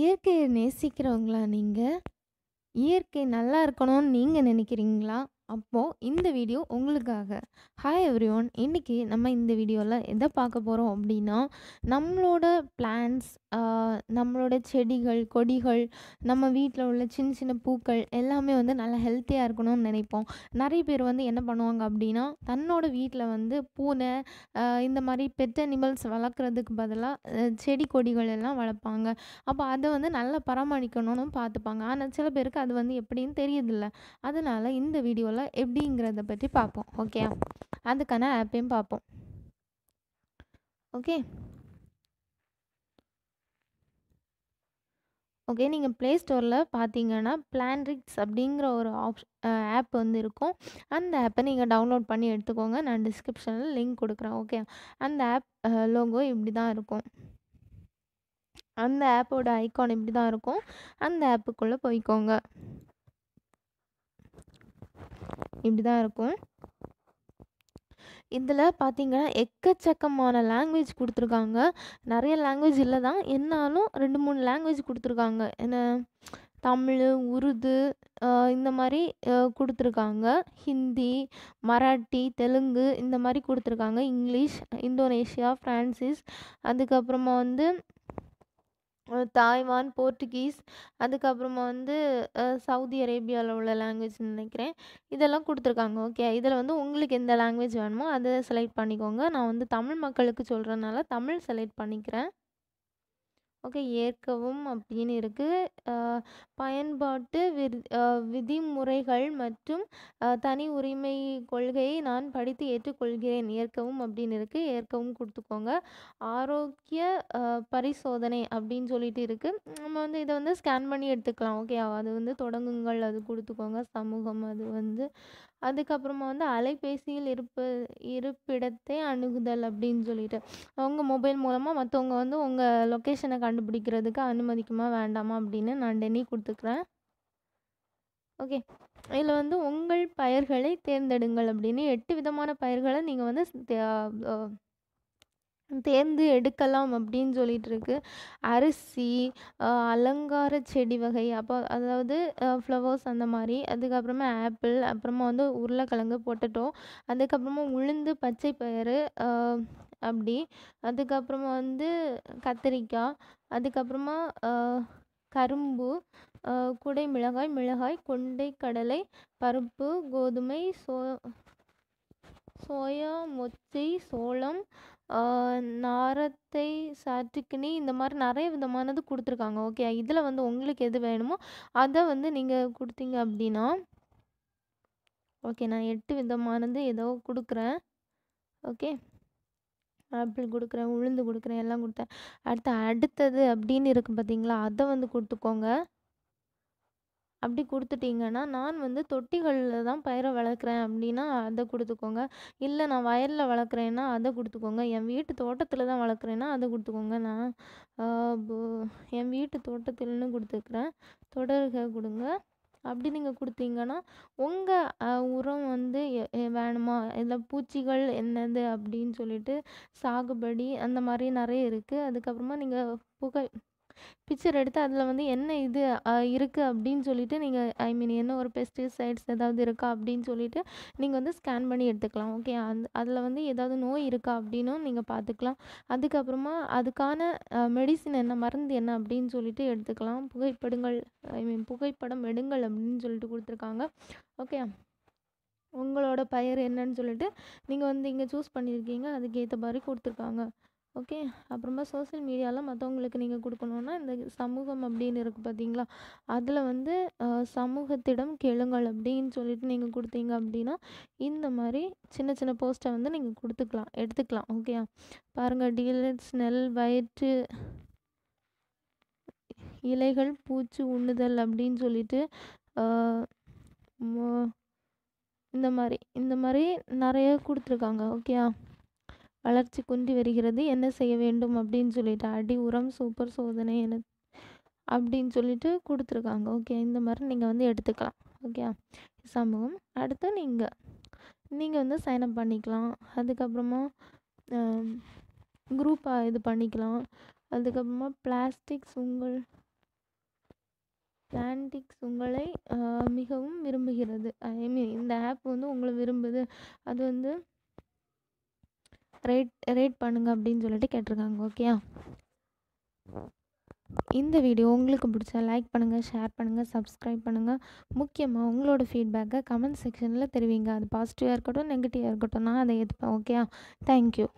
இயற்கையை நேசிக்கிறவங்களா நீங்கள் இயற்கை நல்லா இருக்கணும்னு நீங்கள் நினைக்கிறீங்களா அப்போது இந்த வீடியோ உங்களுக்காக ஹாய் எவ்ரி ஒன் இன்றைக்கி நம்ம இந்த வீடியோவில் எதை பார்க்க போகிறோம் அப்படின்னா நம்மளோட பிளான்ஸ் நம்மளோட செடிகள் கொடிகள் நம்ம வீட்டில் உள்ள சின்ன சின்ன பூக்கள் எல்லாமே வந்து நல்லா ஹெல்த்தியாக இருக்கணும்னு நினைப்போம் நிறைய பேர் வந்து என்ன பண்ணுவாங்க அப்படின்னா தன்னோட வீட்டில் வந்து பூனை இந்த மாதிரி பெட் அனிமல்ஸ் வளர்க்குறதுக்கு பதிலாக செடி கொடிகள் எல்லாம் வளர்ப்பாங்க அப்போ அதை வந்து நல்லா பராமரிக்கணும்னு பார்த்துப்பாங்க ஆனால் சில பேருக்கு அது வந்து எப்படின்னு தெரியதில்லை அதனால் இந்த வீடியோ வீடியோவில் எப்படிங்கிறத பற்றி பார்ப்போம் ஓகே அதுக்கான ஆப்பையும் பார்ப்போம் ஓகே ஓகே நீங்கள் ப்ளே ஸ்டோரில் பார்த்தீங்கன்னா பிளான்ரிக்ஸ் அப்படிங்கிற ஒரு ஆப்ஷன் ஆப் வந்து இருக்கும் அந்த ஆப்பை நீங்கள் டவுன்லோட் பண்ணி எடுத்துக்கோங்க நான் டிஸ்கிரிப்ஷனில் லிங்க் கொடுக்குறேன் ஓகே அந்த ஆப் லோகோ இப்படி தான் இருக்கும் அந்த ஆப்போட ஐக்கான் இப்படி தான் இருக்கும் அந்த ஆப்புக்குள்ளே போய்க்கோங்க இப்படி தான் இருக்கும் இதில் பார்த்தீங்கன்னா எக்கச்சக்கமான லாங்குவேஜ் கொடுத்துருக்காங்க நிறைய லாங்குவேஜ் இல்லை தான் என்னாலும் ரெண்டு மூணு லாங்குவேஜ் கொடுத்துருக்காங்க என்ன தமிழ் உருது இந்த மாதிரி கொடுத்துருக்காங்க ஹிந்தி மராட்டி தெலுங்கு இந்த மாதிரி கொடுத்துருக்காங்க இங்கிலீஷ் இந்தோனேஷியா ஃப்ரான்சிஸ் அதுக்கப்புறமா வந்து தாய்வான் போர்ட்டுகீஸ் அதுக்கப்புறமா வந்து சவுதி அரேபியாவில் உள்ள லாங்குவேஜ்னு நினைக்கிறேன் இதெல்லாம் கொடுத்துருக்காங்க ஓகே இதில் வந்து உங்களுக்கு எந்த லாங்குவேஜ் வேணுமோ அதை செலக்ட் பண்ணிக்கோங்க நான் வந்து தமிழ் மக்களுக்கு சொல்கிறதுனால தமிழ் செலக்ட் பண்ணிக்கிறேன் ஓகே ஏற்கவும் அப்படின்னு இருக்குது பயன்பாட்டு விதிமுறைகள் மற்றும் தனி உரிமை கொள்கையை நான் படித்து ஏற்றுக்கொள்கிறேன் ஏற்கவும் அப்படின்னு இருக்குது ஏற்கவும் கொடுத்துக்கோங்க ஆரோக்கிய பரிசோதனை அப்படின்னு சொல்லிட்டு இருக்குது நம்ம வந்து இதை வந்து ஸ்கேன் பண்ணி எடுத்துக்கலாம் ஓகே அது வந்து தொடங்குங்கள் அது கொடுத்துக்கோங்க சமூகம் அது வந்து அதுக்கப்புறமா வந்து அலைபேசியில் இருப்பு இருப்பிடத்தை அணுகுதல் அப்படின்னு சொல்லிட்டு அவங்க மொபைல் மூலமாக மற்றவங்க வந்து உங்கள் லொக்கேஷனை கண்டுபிடிக்கிறதுக்கு அனுமதிக்குமா வேண்டாமா அப்படின்னு நான் டென்னி கொடுத்துக்கிறேன் ஓகே இதில் வந்து உங்கள் பயிர்களை தேர்ந்தெடுங்கள் அப்படின்னு எட்டு விதமான பயிர்களை நீங்கள் வந்து தேர்ந்து எடுக்கலாம் அப்படின்னு சொல்லிட்டு இருக்கு அரிசி அலங்கார செடி வகை அப்போ அதாவது ஃப்ளவர்ஸ் அந்த மாதிரி அதுக்கப்புறமா ஆப்பிள் அப்புறமா வந்து உருளைக்கிழங்கு பொட்டட்டோ அதுக்கப்புறமா உளுந்து பச்சை பயிறு அப்படி அதுக்கப்புறமா வந்து கத்திரிக்காய் அதுக்கப்புறமா கரும்பு குடை மிளகாய் மிளகாய் கொண்டை கடலை பருப்பு கோதுமை சோ சோயா மொச்சை சோளம் நாரத்தை சாற்றுக்கினி இந்த மாதிரி நிறைய விதமானது கொடுத்துருக்காங்க ஓகே இதில் வந்து உங்களுக்கு எது வேணுமோ அதை வந்து நீங்கள் கொடுத்தீங்க அப்படின்னா ஓகே நான் எட்டு விதமானது ஏதோ கொடுக்குறேன் ஓகே ஆப்பிள் கொடுக்குறேன் உளுந்து கொடுக்குறேன் எல்லாம் கொடுத்தேன் அடுத்து அடுத்தது அப்படின்னு இருக்கு பார்த்தீங்களா அதை வந்து கொடுத்துக்கோங்க அப்படி கொடுத்துட்டீங்கன்னா நான் வந்து தொட்டிகளில் தான் பயிரை வளர்க்குறேன் அப்படின்னா அதை கொடுத்துக்கோங்க இல்லை நான் வயலில் வளர்க்குறேன்னா அதை கொடுத்துக்கோங்க என் வீட்டு தோட்டத்தில் தான் வளர்க்குறேன்னா அதை கொடுத்துக்கோங்க நான் என் வீட்டு தோட்டத்தில்னு கொடுத்துக்குறேன் தொடர்கள் கொடுங்க அப்படி நீங்கள் கொடுத்தீங்கன்னா உங்கள் உரம் வந்து வேணுமா இல்லை பூச்சிகள் என்னது அப்படின்னு சொல்லிட்டு சாகுபடி அந்த மாதிரி நிறைய இருக்குது அதுக்கப்புறமா நீங்கள் புகை பிக்சர் எடுத்து அதில் வந்து என்ன இது இருக்குது அப்படின்னு சொல்லிவிட்டு நீங்கள் ஐ மீன் என்ன ஒரு பெஸ்டிசைட்ஸ் ஏதாவது இருக்கா அப்படின்னு சொல்லிட்டு நீங்கள் வந்து ஸ்கேன் பண்ணி எடுத்துக்கலாம் ஓகே அந்த அதில் வந்து ஏதாவது நோய் இருக்கா அப்படின்னும் நீங்கள் பார்த்துக்கலாம் அதுக்கப்புறமா அதுக்கான மெடிசின் என்ன மருந்து என்ன அப்படின்னு சொல்லிட்டு எடுத்துக்கலாம் புகைப்படங்கள் ஐ மீன் புகைப்படம் எடுங்கள் அப்படின்னு சொல்லிட்டு கொடுத்துருக்காங்க ஓகே உங்களோட பெயர் என்னன்னு சொல்லிட்டு நீங்கள் வந்து இங்கே சூஸ் பண்ணியிருக்கீங்க அதுக்கேற்ற மாதிரி கொடுத்துருக்காங்க ஓகே அப்புறமா சோசியல் மீடியாவில் மற்றவங்களுக்கு நீங்கள் கொடுக்கணுன்னா இந்த சமூகம் அப்படின்னு இருக்குது பார்த்தீங்களா அதில் வந்து சமூகத்திடம் கேளுங்கள் அப்படின்னு சொல்லிட்டு நீங்கள் கொடுத்தீங்க அப்படின்னா இந்த மாதிரி சின்ன சின்ன போஸ்ட்டை வந்து நீங்கள் கொடுத்துக்கலாம் எடுத்துக்கலாம் ஓகே பாருங்கள் டீலர்ஸ் நெல் வயிற்று இலைகள் பூச்சி உண்ணுதல் அப்படின்னு சொல்லிட்டு இந்த மாதிரி இந்த மாதிரி நிறைய கொடுத்துருக்காங்க ஓகேயா வளர்ச்சி குன்றி வருகிறது என்ன செய்ய வேண்டும் அப்படின்னு சொல்லிட்டு அடி உரம் சூப்பர் சோதனை என அப்படின்னு சொல்லிட்டு கொடுத்துருக்காங்க ஓகே இந்த மாதிரி நீங்கள் வந்து எடுத்துக்கலாம் ஓகே சமூகம் அடுத்து நீங்கள் நீங்கள் வந்து சைனப் பண்ணிக்கலாம் அதுக்கப்புறமா குரூப்பாக இது பண்ணிக்கலாம் அதுக்கப்புறமா பிளாஸ்டிக்ஸ் உங்கள் பிளான்டிக்ஸ் உங்களை மிகவும் விரும்புகிறது ஐ மீன் இந்த ஆப் வந்து உங்களை விரும்புது அது வந்து ரேட் ரேட் பண்ணுங்கள் அப்படின்னு சொல்லிட்டு கேட்டிருக்காங்க ஓகேயா இந்த வீடியோ உங்களுக்கு பிடிச்சா லைக் பண்ணுங்கள் ஷேர் பண்ணுங்கள் சப்ஸ்கிரைப் பண்ணுங்கள் முக்கியமாக உங்களோட ஃபீட்பேக்கை கமெண்ட் செக்ஷனில் தெரிவிங்க அது பாசிட்டிவாக இருக்கட்டும் நெகட்டிவாக இருக்கட்டும் நான் அதை எதுப்பேன் ஓகேயா தேங்க்யூ